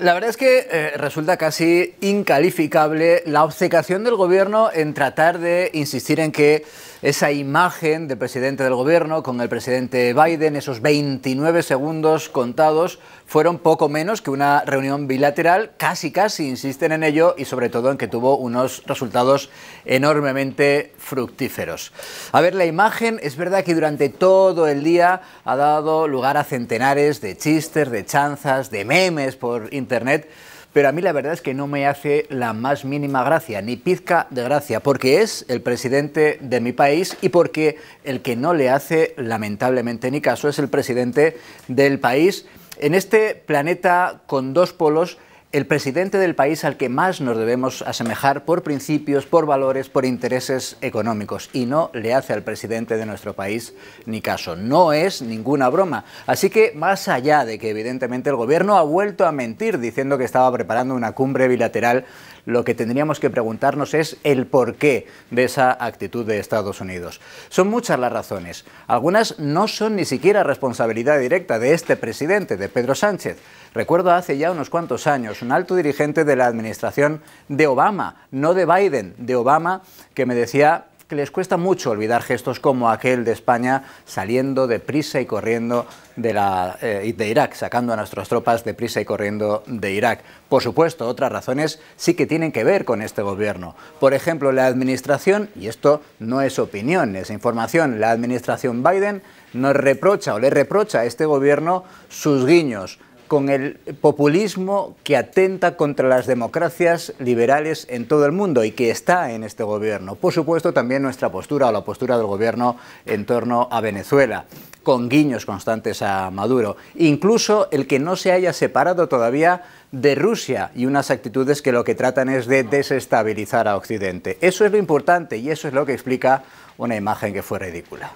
La verdad es que eh, resulta casi incalificable la obcecación del gobierno en tratar de insistir en que esa imagen del presidente del gobierno con el presidente Biden, esos 29 segundos contados, fueron poco menos que una reunión bilateral, casi casi insisten en ello y sobre todo en que tuvo unos resultados enormemente fructíferos. A ver, la imagen es verdad que durante todo el día ha dado lugar a centenares de chistes, de chanzas, de memes por Internet, pero a mí la verdad es que no me hace la más mínima gracia, ni pizca de gracia, porque es el presidente de mi país y porque el que no le hace lamentablemente ni caso es el presidente del país en este planeta con dos polos el presidente del país al que más nos debemos asemejar por principios, por valores, por intereses económicos. Y no le hace al presidente de nuestro país ni caso. No es ninguna broma. Así que, más allá de que evidentemente el gobierno ha vuelto a mentir diciendo que estaba preparando una cumbre bilateral, lo que tendríamos que preguntarnos es el porqué de esa actitud de Estados Unidos. Son muchas las razones. Algunas no son ni siquiera responsabilidad directa de este presidente, de Pedro Sánchez. Recuerdo hace ya unos cuantos años un alto dirigente de la administración de Obama, no de Biden, de Obama, que me decía que les cuesta mucho olvidar gestos como aquel de España saliendo de prisa y corriendo de, la, eh, de Irak, sacando a nuestras tropas de prisa y corriendo de Irak. Por supuesto, otras razones sí que tienen que ver con este gobierno. Por ejemplo, la administración, y esto no es opinión, es información, la administración Biden nos reprocha o le reprocha a este gobierno sus guiños con el populismo que atenta contra las democracias liberales en todo el mundo y que está en este gobierno. Por supuesto, también nuestra postura o la postura del gobierno en torno a Venezuela con guiños constantes a Maduro. Incluso el que no se haya separado todavía de Rusia y unas actitudes que lo que tratan es de desestabilizar a Occidente. Eso es lo importante y eso es lo que explica una imagen que fue ridícula.